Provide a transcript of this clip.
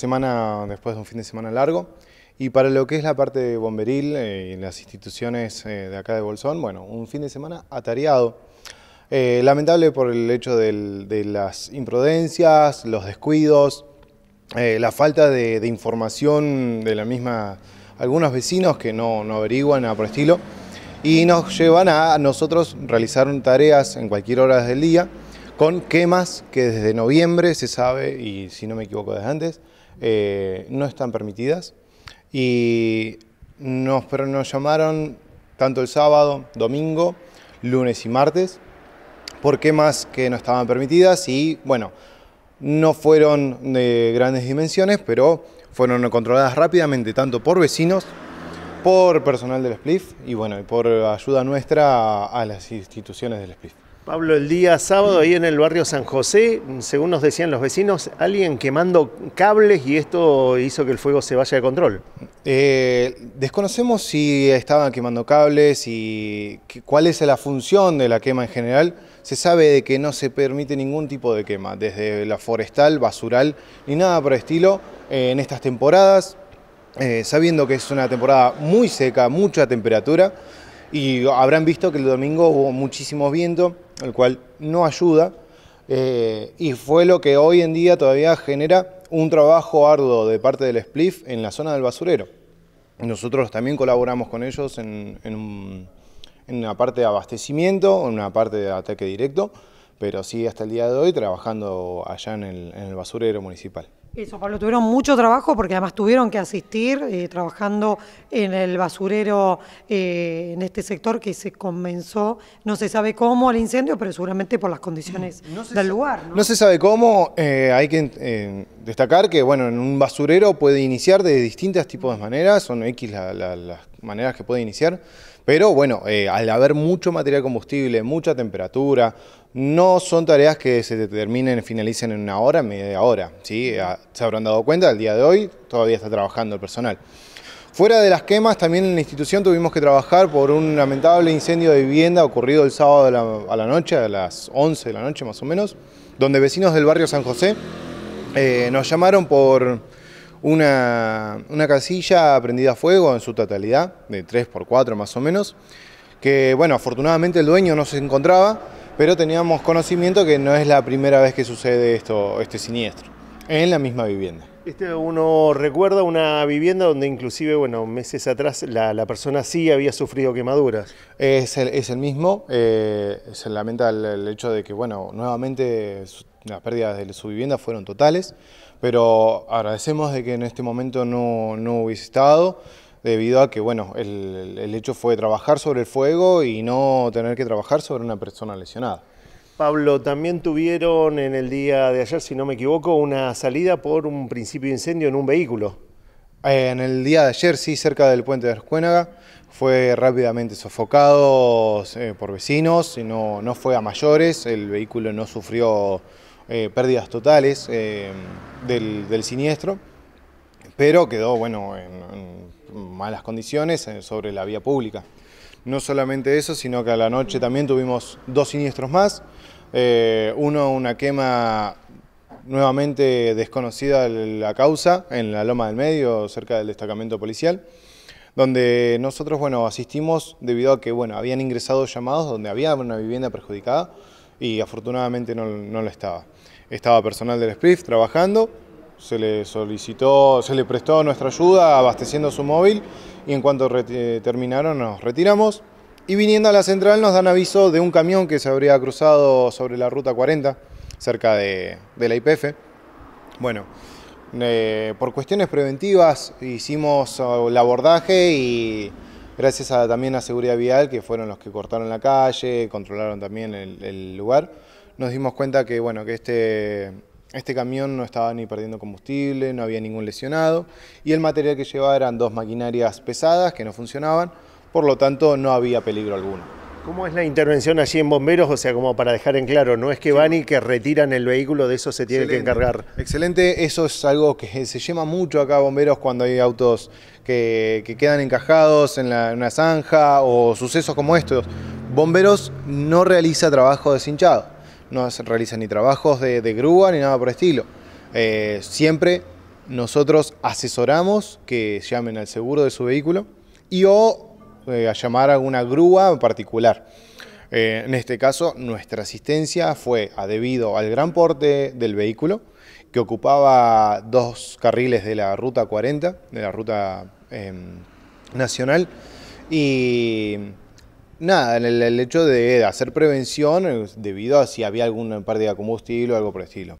Semana después de un fin de semana largo y para lo que es la parte de bomberil eh, y las instituciones eh, de acá de Bolsón, bueno, un fin de semana atareado. Eh, lamentable por el hecho de las imprudencias, los descuidos, la falta de, información de la misma, algunos vecinos que no, no averiguan nada por estilo y nos llevan a nosotros realizar tareas en cualquier hora del día con quemas que desde noviembre se sabe y si no me equivoco desde antes eh, no están permitidas y nos, pero nos llamaron tanto el sábado, domingo, lunes y martes porque más que no estaban permitidas y bueno, no fueron de grandes dimensiones, pero fueron controladas rápidamente tanto por vecinos, por personal del SPLIF y bueno, y por ayuda nuestra a las instituciones del SPLIF. Pablo, el día sábado ahí en el barrio San José, según nos decían los vecinos, alguien quemando cables y esto hizo que el fuego se vaya de control. Eh, desconocemos si estaban quemando cables y cuál es la función de la quema en general. Se sabe de que no se permite ningún tipo de quema, desde la forestal, basural, ni nada por el estilo, eh, en estas temporadas, eh, sabiendo que es una temporada muy seca, mucha temperatura y habrán visto que el domingo hubo muchísimo viento, el cual no ayuda, eh, y fue lo que hoy en día todavía genera un trabajo arduo de parte del spliff en la zona del basurero. Nosotros también colaboramos con ellos en, una parte de abastecimiento, en una parte de ataque directo, pero sí hasta el día de hoy trabajando allá en el basurero municipal. Eso, Pablo, tuvieron mucho trabajo porque además tuvieron que asistir eh, trabajando en el basurero, eh, en este sector que se comenzó, no se sabe cómo el incendio, pero seguramente por las condiciones del lugar. ¿no? se sabe cómo, eh, hay que destacar que bueno, en un basurero puede iniciar de distintos tipos de maneras, son X las maneras que puede iniciar, pero bueno, al haber mucho material combustible, mucha temperatura, no son tareas que se terminen, finalicen en una hora, media hora. ¿sí? Ah, se habrán dado cuenta, el día de hoy todavía está trabajando el personal. Fuera de las quemas, también en la institución tuvimos que trabajar por un lamentable incendio de vivienda ocurrido el sábado a la, noche, a las 11 de la noche más o menos, donde vecinos del barrio San José eh, nos llamaron por una, una casilla prendida a fuego en su totalidad, de 3x4 más o menos, que bueno, afortunadamente el dueño no se encontraba, pero teníamos conocimiento que no es la primera vez que sucede esto, este siniestro, en la misma vivienda. Este uno recuerda una vivienda donde inclusive, bueno, meses atrás la, persona sí había sufrido quemaduras. Es el, mismo, eh, se lamenta el, hecho de que, bueno, nuevamente las pérdidas de su vivienda fueron totales, pero agradecemos de que en este momento no, no hubiese estado, debido a que, bueno, el, hecho fue trabajar sobre el fuego y no tener que trabajar sobre una persona lesionada. Pablo, también tuvieron en el día de ayer, si no me equivoco, una salida por un principio de incendio en un vehículo. Eh, en el día de ayer, sí, cerca del puente de Arzcuénaga, fue rápidamente sofocado eh, por vecinos, no, no fue a mayores, el vehículo no sufrió eh, pérdidas totales del, siniestro, pero quedó bueno en malas condiciones eh, sobre la vía pública. No solamente eso, sino que a la noche también tuvimos dos siniestros más. Eh, uno, una quema nuevamente desconocida la causa en la Loma del Medio, cerca del destacamento policial, donde nosotros bueno, asistimos debido a que bueno, habían ingresado llamados donde había una vivienda perjudicada y afortunadamente no, no lo estaba. Estaba personal del SPRIF trabajando se le solicitó, se le prestó nuestra ayuda abasteciendo su móvil y en cuanto terminaron nos retiramos y viniendo a la central nos dan aviso de un camión que se habría cruzado sobre la ruta 40 cerca de, la IPF. Bueno, eh, por cuestiones preventivas hicimos oh, el abordaje y gracias también a Seguridad Vial, que fueron los que cortaron la calle, controlaron también el, el lugar, nos dimos cuenta que, bueno, que este este camión no estaba ni perdiendo combustible, no había ningún lesionado y el material que llevaba eran dos maquinarias pesadas que no funcionaban, por lo tanto no había peligro alguno. ¿Cómo es la intervención allí en bomberos? O sea, como para dejar en claro, no es que van y que retiran el vehículo, de eso se tiene que encargar. Excelente, eso es algo que se llama mucho acá bomberos cuando hay autos que, quedan encajados en, en una zanja o sucesos como estos. Bomberos no realiza trabajo deshinchado no realizan ni trabajos de, grúa ni nada por estilo. Eh, siempre nosotros asesoramos que llamen al seguro de su vehículo y o eh, a llamar a alguna grúa en particular. Eh, en este caso, nuestra asistencia fue debido al gran porte del vehículo, que ocupaba dos carriles de la ruta 40, de la ruta em, nacional, y Nada, el, el hecho de, hacer prevención eh, debido a si había algún pérdida de combustible o algo por el estilo.